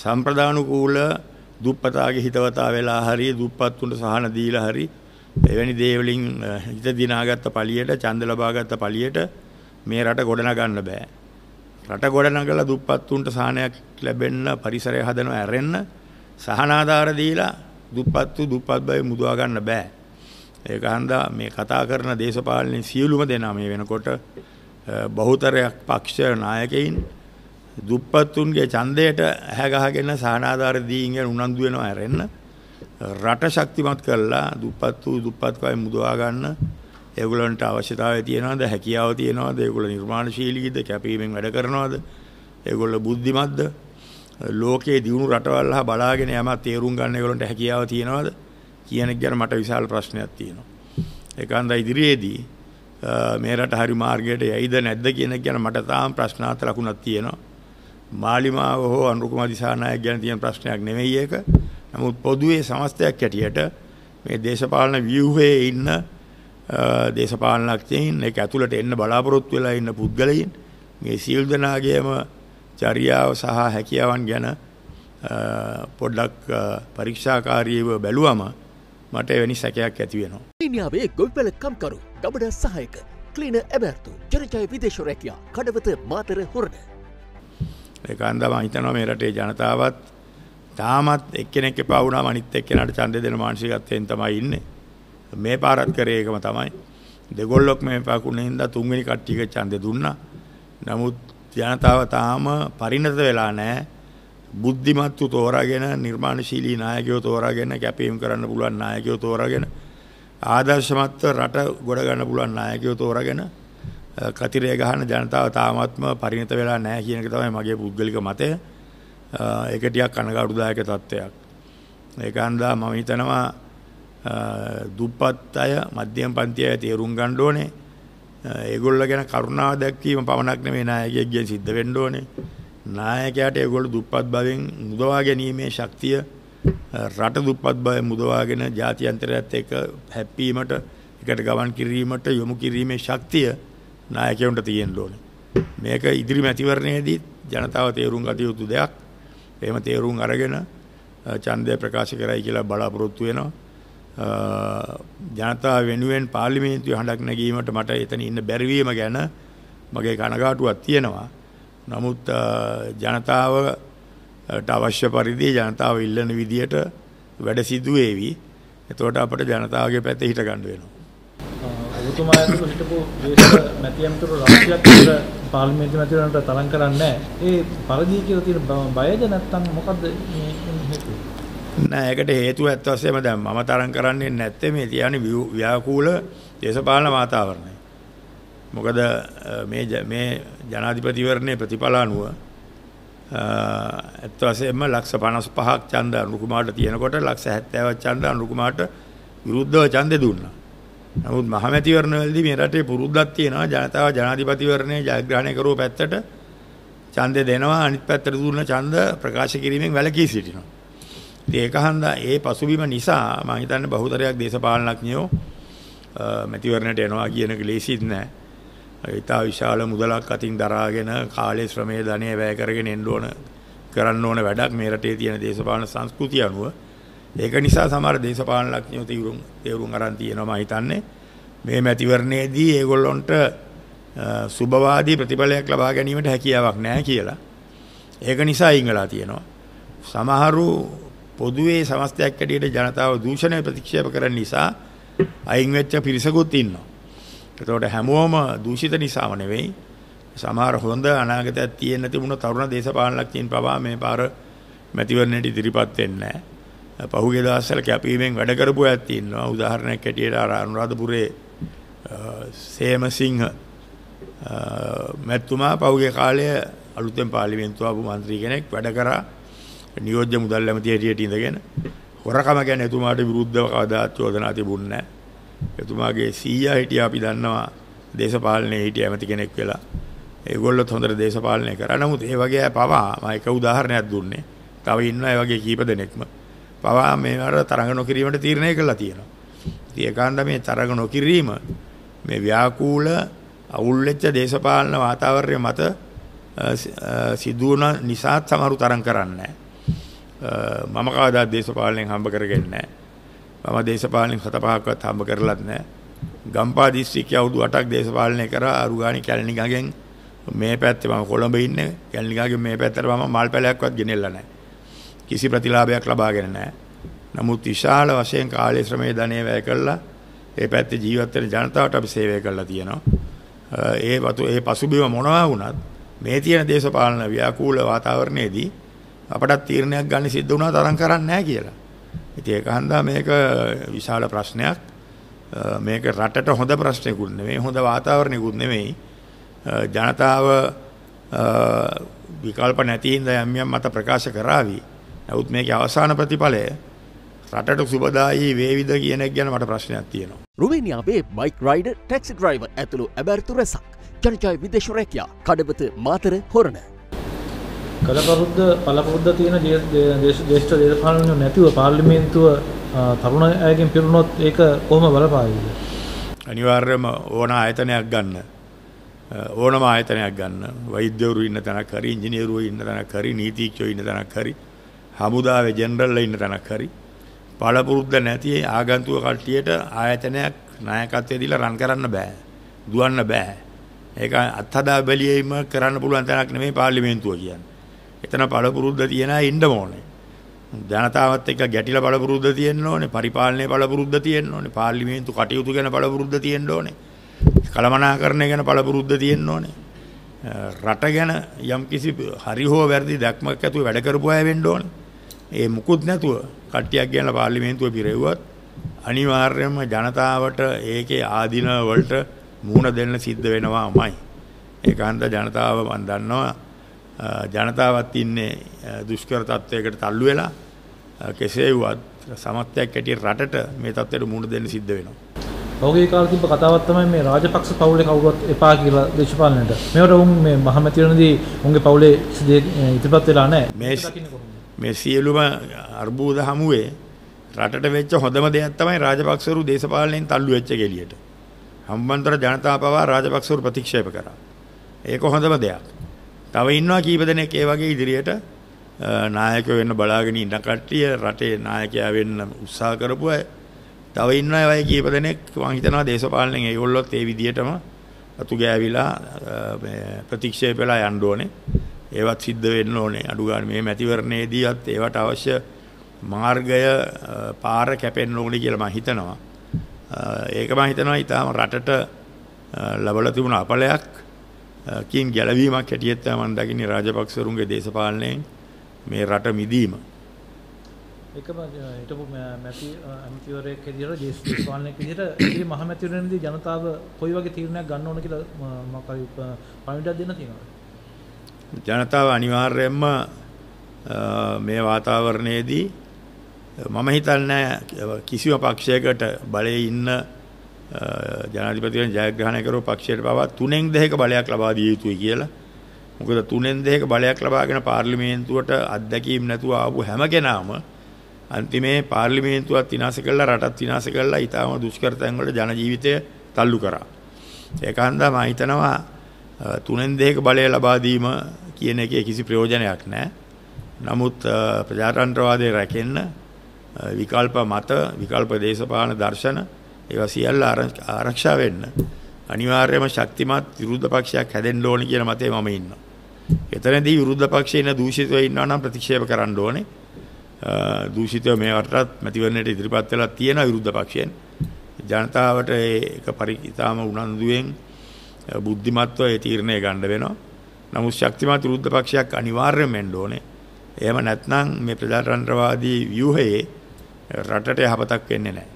සම්ප්‍රදානුකූල දුප්පතාගේ හිතවතා වෙලා හරි දුප්පත් උන්ට සහන දීලා හරි එවැනි දේවලින් හිත දිනාගත්ත පළියට ඡන්ද ලබාගත්ත පළියට මේ රට ගොඩනගන්න බෑ. රට ගොඩනගලා දුප්පත් උන්ට සහනයක් ලැබෙන්න පරිසරය හදනවා ඇරෙන්න සහනාධාර දීලා දුප්පත්තු දුප්පත් බව මුදවා ගන්න බෑ. ඒක හන්දා මේ කතා කරන දේශපාලන සියලුම දෙනා මේ වෙනකොට බහුතරයක් පක්ෂ නායකයින් දුප්පත්තුන්ගේ ඡන්දයට ඇහැගහගෙන සහනාධාර දීන්ගෙන් උනන්දු වෙනවා හැරෙන්න රට ශක්තිමත් කරලා දුප්පත්තු දුප්පත්කම මුදවා ගන්න ඒගොල්ලන්ට අවශ්‍යතාවය තියෙනවද හැකියාව තියෙනවද ඒගොල්ලෝ නිර්මාණශීලීද කැපීමෙන් වැඩ කරනවද ඒගොල්ලෝ බුද්ධිමත්ද ලෝකයේ දියුණු රටවල් හා බලාගෙන යම තේරුම් ගන්න ඒගොල්ලන්ට හැකියාව තියෙනවද කියන එක ගැන මට විශාල ප්‍රශ්නයක් තියෙනවා ඒකන්ද ඉදිරියේදී මේ රට හරි මාර්ගයට යයිද නැද්ද කියන එක ගැන මට තාම ප්‍රශ්නාර්ථ ලකුණක් තියෙනවා මාලිමාව හෝ අනුරුකුමාර දිසානායක ගැන තියෙන ප්‍රශ්නයක් නෙමෙයි ඒක. නමුත් පොදුවේ සමස්තයක් ඇටියට මේ දේශපාලන ව්‍යුහයේ ඉන්න දේශපාලනඥයින් ඒක ඇතුළට එන්න බලාපොරොත්තු වෙලා ඉන්න පුද්ගලයන් මේ සියලු දෙනාගේම චර්යාව සහ හැකියාවන් ගැන පොඩ්ඩක් පරීක්ෂාකාරීව බැලුවම මට එවැනි සැකයක් ඇති වෙනවා. ඉනියාවේ ගොල්පල කම්කරු ගබඩ සහයක ක්ලීන ඇබැර්තු චරිචය විදේශ රැකයා කඩවත මාතර හොරණ ඒ කාන්දා මම හිතනවා මේ රටේ ජනතාවත් තාමත් එක්කෙනෙක් එපා වුණාම අනිත් එක්කෙනාට ඡන්දය දෙන මානසිකත්වයෙන් තමයි ඉන්නේ. මේ පාරත් කරේ ඒකම තමයි. දෙගොල්ලොක් මේ පාකුණේ හින්දා තුන්වෙනි කට්ටියක ඡන්දය දුන්නා. නමුත් ජනතාව තාම පරිණත වෙලා නැහැ. බුද්ධිමත්තු තෝරාගෙන නිර්මාණශීලී නායකයෝ තෝරාගෙන කැපීම් කරන්න පුළුවන් නායකයෝ තෝරාගෙන ආදර්ශමත්ව රට ගොඩ ගන්න පුළුවන් නායකයෝ තෝරාගෙන කතිරය ගහන ජනතාව තාමත්ම පරිණත වෙලා නැහැ කියන එක තමයි මගේ පුද්ගලික මතය. ඒක ටිකක් කනගාටුදායක තත්ත්වයක්. ඒක අන්දා මම හිතනවා දුප්පත් අය මධ්‍යම පන්ති අය තේරුම් ගන්න ඕනේ. ඒගොල්ල ගැන කරුණාව දැක්වීම පමණක් නෙමෙයි නායකයෙක්ගෙන් සිද්ධ වෙන්න ඕනේ. නායකයාට ඒගොල්ලෝ දුප්පත් බවෙන් මුදවා ගැනීමේ ශක්තිය රට දුප්පත් බව මුදවාගෙන ජාත්‍යන්තරයත් එක්ක හැප්පීමට එකට ගමන් කිරීමට යොමු කිරීමේ ශක්තිය නායකයන්ට තියෙන්න ඕනේ. මේක ඉදිරි මැතිවරණයේදී ජනතාව තේරුම් ගත යුතු දෙයක්. එහෙම තේරුම් අරගෙන ඡන්දය ප්‍රකාශ කරයි කියලා බලාපොරොත්තු වෙනවා. ජනතාව වෙනුවෙන් පාර්ලිමේන්තුවේ හඬක් නැගීමට මට එතන ඉන්න බැරි ගැන මගේ කනගාටුවක් තියෙනවා. නමුත් ජනතාවට අවශ්‍ය පරිදි ජනතාව ඉල්ලන විදියට වැඩ සිදු වේවි. එතකොට අපට ජනතාවගේ පැත්තේ හිට ගන්න වෙනවා. එතුමා ඇතුළු හිටපු දේශ මැති ඇමතුරු රාශියක් විතර පාර්ලිමේන්තු මැතිවරණයට තරම් කරන්නේ ඒ පරිදි කියලා තියෙන බයද නැත්නම් මොකද්ද මේ හේතුව නෑ ඒකට හේතුව ඇත්ත වශයෙන්ම දැන් මම තරම් කරන්නේ නැත්තේ මේ තියන්නේ ව්‍යාකූල දේශපාලන වාතාවරණය මොකද මේ මේ ජනාධිපතිවරණයේ ප්‍රතිඵල අනුව ඇත්ත වශයෙන්ම ලක්ෂ 55ක් ඡන්ද අනුකුමාරට තියෙනකොට ලක්ෂ 70ක් ඡන්ද අනුකුමාරට විරුද්ධව ඡන්දේ දුන්නා නමුත් මහමැතිවරණවලදී මේ රටේ පුරුද්දක් තියෙනවා ජනතාව ජනාධිපතිවරණය ජයග්‍රහණය කරුව පැත්තට ඡන්දය දෙනවා අනිත් පැත්තට දුන්න ඡන්ද ප්‍රකාශ කිරීමෙන් වැළකී සිටිනවා. ඉතින් ඒක හන්දා ඒ පසුබිම නිසා මම හිතන්නේ බහුතරයක් දේශපාලනඥයෝ මැතිවරණයට එනවා කියන එක ලේසිත් නෑ. ඒතා විශාල මුදලක් අතින් දරාගෙන කාලේ ශ්‍රමයේ ධනය වැය කරගෙන එන්න ඕන කරන්න ඕන වැඩක් මේ රටේ තියෙන දේශපාලන සංස්කෘතිය අනුව. ඒක නිසා සමහර දේශපාලන ලක්ෂණ තීරුම් තීරුම් අරන් තියෙනවා මම හිතන්නේ. මේ මැතිවරණයේදී ඒගොල්ලොන්ට සුබවාදී ප්‍රතිඵලයක් ලබා ගැනීමට හැකියාවක් නැහැ කියලා. ඒක නිසා ඉංගලා තියෙනවා. සමහරු පොදුවේ සමස්තයක් ඇටියට ජනතාව දූෂණය ප්‍රතික්ෂේප කරන නිසා අයින් වෙච්ච පිරිසකුත් ඉන්නවා. ඒතකොට හැමෝම දූෂිත නිසාම නෙවෙයි සමහර හොඳ අනාගතයක් තියෙන්න තිබුණ තරුණ දේශපාලනඥයින් පවා මේ පාර මැතිවරණයට ඉදිරිපත් වෙන්නේ නැහැ. පහුගිය දවස්වල කැපීමෙන් වැඩ කරපු අයත් ඉන්නවා. උදාහරණයක් ඇටියට අර අනුරාධපුරේ සේමසිංහ මැතිතුමා පහුගිය කාලයේ අලුතෙන් පාර්ලිමේන්තුව ආපු മന്ത്രി කෙනෙක් වැඩ කරා නියෝජ්‍ය මුදල් ඇමති හැටියට ඉඳගෙන හොරකම ගැන එතුමාට විරුද්ධව කවදාත් චෝදනා තිබුණේ නැහැ. එතුමාගේ සීයා හිටියා අපි දන්නවා දේශපාලනයේ හිටිය ඇමති කෙනෙක් වෙලා. ඒගොල්ලොත් හොඳට දේශපාලනය කරා. නමුත් ඒ වගේ පවා මම එක උදාහරණයක් දුන්නේ. තව ඉන්නවා ඒ වගේ කීප දෙනෙක්ම. පවා මේවට තරඟ නොකිරීමට තීරණය කළා තියෙනවා. ඉතින් ඒකාන්ද මේ තරඟ නොකිරීම මේ ව්‍යාකූල අවුල් වෙච්ච දේශපාලන වාතාවරණය මත සිදුවන නිසාත් සමහරු තරඟ කරන්නේ මම කවදාත් දේශපාලනයෙන් හම්බ කරගන්නේ නැහැ. මම දේශපාලනයෙන් හත පහක්වත් හම්බ කරලත් නැහැ. ගම්පා දිස්ත්‍රික්කය අවුරුදු 8ක් දේශපාලනය කරා අරුගානි කැලණිගගෙන් මේ පැත්තේ මම කොළඹ ඉන්නේ කැලණිගගෙන් මේ පැත්තට මම මල් පැලයක්වත් ගෙනෙලා නැහැ. කිසි ප්‍රතිලාභයක් ලබාගෙන නැහැ. නමුත් විශාල වශයෙන් කාලය ශ්‍රමය ධනය වැය කළා ඒ පැත්තේ ජීවත් වෙන ජනතාවට අපි සේවය කරලා තියෙනවා. ඒ වතු ඒ පසුබිම මොනවා වුණත් මේ තියෙන දේශපාලන ව්‍යාකූල වාතාවරණයේදී අපට තීරණයක් ගන්න සිද්ධ වුණා තරම් කරන්නේ නැහැ කියලා. ඉතින් ඒක හන්දා මේක විශාල ප්‍රශ්නයක්. මේක රටට හොඳ ප්‍රශ්නයකුත් නෙමෙයි හොඳ වාතාවරණයකුත් නෙමෙයි. ජනතාව විකල්ප නැති හින්දා යම් යම් මත ප්‍රකාශ කරાવી. නමුත් මේකේ අවසාන ප්‍රතිඵලය රටට සුබදායී වේවිද කියන ගැන මට ප්‍රශ්නයක් තියෙනවා. රුමේනියාවේ බයික් රයිඩ ටැක්සි ඩ්‍රයිවර් ඇතුළු ඇබැරිතු රැසක් ජනජය විදේශරැකයා කඩවත මාතර හොරණ. කලපරුද්ධ පලපුද්ධ තියෙන දේශ දේශපාලනය නැතිව පාර්ලිමේන්තුව තරුණ අයගෙන් පිරුණොත් ඒක කොහොම බලපාවිද. අනිවාර්යම ඕන ආයතනයක් ගන්න. ඕනම ආයතනයක් ගන්න වෛද්‍යවරු ඉන්න තැනක් හරි ඉංජිනේරුවෝ ඉන්න තැනක් හරි නීතිඥයෝ ඉන්න තැනක් හරි හමුදාවේ ජෙනරල්ලා ඉන්න තැනක් හරි පළපුරුද්ද නැති ආගන්තුක කට්ටියට ආයතනයක් නායකත්වය දීලා රන් කරන්න බෑ. දුවන්න බෑ. ඒක අත්හදා බැලීම කරන්න පුළුවන් තැනක් නෙමෙයි පාර්ලිමේන්තුව කියන්නේ. එතන පළපුරුද්ද තියෙන අය ඉන්න ඕනේ. ජනතාවත් එක්ක ගැටිලා පළපුරුද්ද තියෙන්න ඕනේ. පරිපාලනයේ පළපුරුද්ද තියෙන්න ඕනේ. පාර්ලිමේන්තු කටයුතු ගැන පළපුරුද්ද තියෙන්න ඕනේ. කළමනාකරණය ගැන පළපුරුද්ද තියෙන්න ඕනේ. රට ගැන යම්කිසි හරි හෝ වැරදි දැක්මක් ඇතුව වැඩ කරපු අය වෙන්න ඕනේ. ඒ මුකුත් නැතුව කට්ටියක් ගෙනලා පාර්ලිමේන්තුව පිරෙව්වත් අනිවාර්යයෙන්ම ජනතාවට ඒකේ ආධින වලට මුහුණ දෙන්න සිද්ධ වෙනවාමයි. ඒකාන්ත ජනතාව මම දන්නවා ජනතාවත් ඉන්නේ දුෂ්කර තත්වයකට තල්ලු වෙලා කෙසේ වුවත් සමත්යක් ඇටියට රටට මේ තත්ත්වයට මුහුණ දෙන්න සිද්ධ වෙනවා. ඔහුගේ කාලේ තිබ්බ කතාවක් තමයි මේ රාජපක්ෂ පවුලේ කවුරුවත් එපා කියලා දේශපාලනයට. මේවට උන් මේ මහමැතිවරණදී උන්ගේ පවුලේ ඉදිරිපත් වෙලා නැහැ. මේ මේ සියලුම අර්බූද හමුවේ රටට වෙච්ච හොඳම දෙයක් තමයි රාජපක්ෂවරු දේශපාලනයෙන් තල්ලු වෙච්ච ගෙලියට. හම්බන්තොට ජනතාව පවා රාජපක්ෂවරු ප්‍රතික්ෂේප කරා. ඒක හොඳම දෙයක්. තව ඉන්නවා කීප දෙනෙක් ඒ වගේ ඉදිරියට නායකයෝ වෙන්න බලාගෙන ඉන්න කට්ටිය රටේ නායකයා වෙන්න උත්සාහ කරපු අය. තව ඉන්නවා ඒ වගේ කීප දෙනෙක් මම හිතනවා දේශපාලනයෙන් ඒගොල්ලොත් ඒ විදියටම අතු ගෑවිලා ප්‍රතික්ෂේප වෙලා යන්න ඕනේ. ඒවත් සිද්ධ වෙන්න ඕනේ අඩු ගන්න මේ මැතිවරණයේදීත් ඒවට අවශ්‍ය මාර්ගය පාර කැපෙන්න ඕනේ කියලා මම හිතනවා. ඒක මම හිතනවා ඊටාම රටට ලැබලා තිබුණ අපලයක් කින් ගැලවීමක් හැටියට තමයි මම දකින්නේ රාජපක්ෂවරුන්ගේ දේශපාලනයෙන් මේ රට මිදීම. එකම හිටපු මැති ඇමතිවරයෙක් හැදියට ජේස් දේශපාලනයක් විදිහට ඉතිරි මහමැතිවරණයේදී ජනතාව කොයි වගේ තීරණයක් ගන්න ඕන කියලා මොකක් හරි පණිවිඩයක් දෙන්න තියෙනවා. ජනතාව අනිවාර්යයෙන්ම මේ වාතාවරණයේදී මම හිතන්නේ කිසිම පක්ෂයකට බලයේ ඉන්න ජනාධිපතිවරණ ජයග්‍රහණය කරව පක්ෂයට පවා තුනෙන් දෙකක බලයක් ලබා දිය යුතුයි කියලා. මොකද තුනෙන් දෙකක බලයක් ලබාගෙන පාර්ලිමේන්තුවට අත්දැකීම් නැතුව ආපු හැම කෙනාම අන්තිමේ පාර්ලිමේන්තුවත් විනාශ කළා රටත් විනාශ කළා ඊටාම දුෂ්කර තැන් වල ජන ජීවිතය තල්ලු කරා. ඒක හන්දා මම හිතනවා තුනෙන් දෙක බලය ලබා දීම කියන එකේ කිසි ප්‍රයෝජනයක් නැහැ. නමුත් ප්‍රජාතන්ත්‍රවාදය රැකෙන්න විකල්ප මත විකල්ප දේශපාලන දර්ශන ඒවා සියල්ල ආරක්ෂා වෙන්න අනිවාර්යයෙන්ම ශක්තිමත් විරුද්ධ පක්ෂයක් හැදෙන්න ඕනේ කියන මතේ මම ඉන්නවා. එතනදී විරුද්ධ පක්ෂේ ඉන්න දූෂිතව ඉන්නවා නම් ප්‍රතික්ෂේප කරන්න ඕනේ. දූෂිතව මේ වටත් මැතිවරණයට ඉදිරිපත් වෙලා තියෙන විරුද්ධ පක්ෂයෙන් ජනතාවට ඒක පරිිතාම උනන්දුවෙන් බුද්ධිමත්ව ඒ තීරණය ගන්න වෙනවා. නමුත් ශක්තිමත් විරුද්ධ පක්ෂයක් අනිවාර්යයෙන්ම එන්න ඕනේ. එහෙම නැත්නම් මේ ප්‍රජාතන්ත්‍රවාදී ව්‍යුහයේ රටට යහපතක් වෙන්නේ නැහැ.